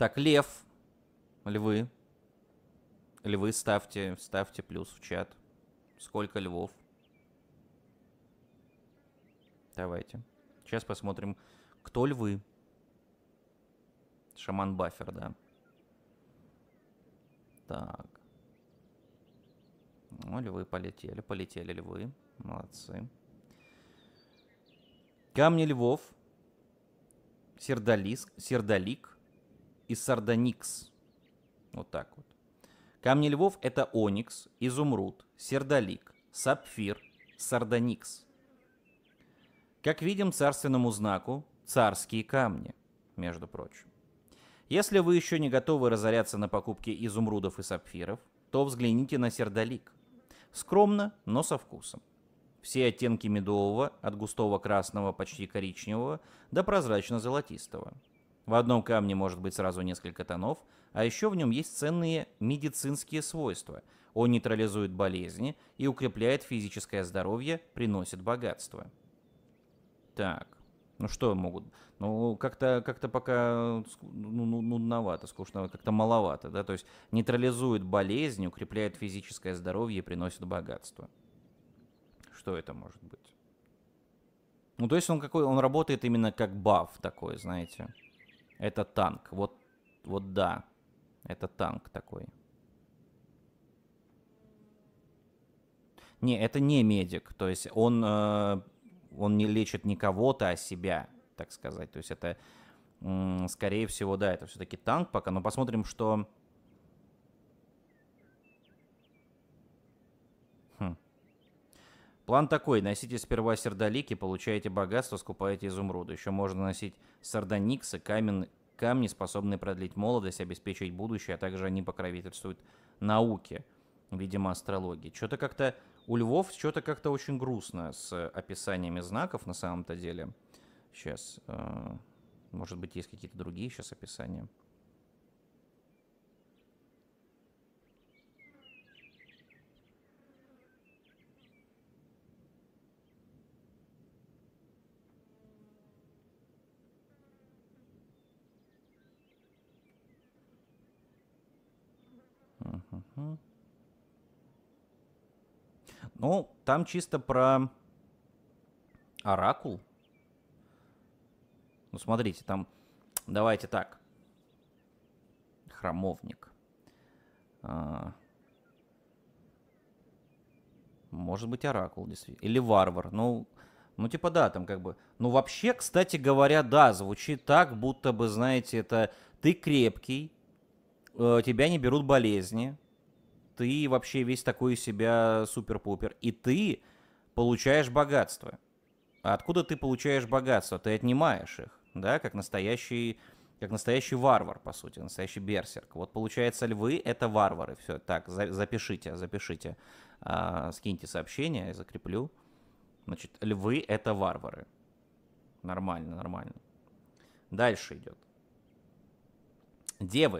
Так, лев. Львы. Львы ставьте, ставьте плюс в чат. Сколько львов? Давайте. Сейчас посмотрим, кто львы. Шаман Баффер, да. Так. Ну, львы полетели, полетели львы. Молодцы. Камни львов. Сердолиск, сердолик и сардоникс, Вот так вот. Камни львов — это оникс, изумруд, сердолик, сапфир, сардоникс. Как видим, царственному знаку царские камни, между прочим. Если вы еще не готовы разоряться на покупке изумрудов и сапфиров, то взгляните на сердолик. Скромно, но со вкусом. Все оттенки медового, от густого красного, почти коричневого, до прозрачно-золотистого – в одном камне может быть сразу несколько тонов, а еще в нем есть ценные медицинские свойства. Он нейтрализует болезни и укрепляет физическое здоровье, приносит богатство. Так, ну что могут? Ну, как-то как, -то, пока ну, ну, нудновато, скучновато, как-то маловато, да? То есть нейтрализует болезнь, укрепляет физическое здоровье приносит богатство. Что это может быть? Ну, то есть он какой, он работает именно как баф такой, знаете. Это танк. Вот, вот да. Это танк такой. Не, это не медик. То есть он, э, он не лечит не кого-то, а себя, так сказать. То есть это, скорее всего, да, это все-таки танк пока. Но посмотрим, что План такой, носите сперва сердолики, получаете богатство, скупаете изумруды. Еще можно носить сардониксы, камень, камни, способные продлить молодость, обеспечить будущее, а также они покровительствуют науке, видимо, астрологии. Что-то как-то у львов, что-то как-то очень грустно с описаниями знаков на самом-то деле. Сейчас, э, может быть, есть какие-то другие сейчас описания. Угу. Ну, там чисто про оракул. Ну, смотрите, там... Давайте так. храмовник, А... Может быть, оракул, действительно. Или варвар. Ну, ну, типа, да, там как бы... Ну, вообще, кстати говоря, да, звучит так, будто бы, знаете, это ты крепкий, э, тебя не берут болезни, ты вообще весь такой из себя супер-пупер, и ты получаешь богатство. А откуда ты получаешь богатство? Ты отнимаешь их, да, как настоящий, как настоящий варвар, по сути, настоящий берсерк. Вот получается, львы — это варвары. Все, так, за, запишите, запишите, а, скиньте сообщение, я закреплю. Значит, львы — это варвары. Нормально, нормально. Дальше идет. Девы.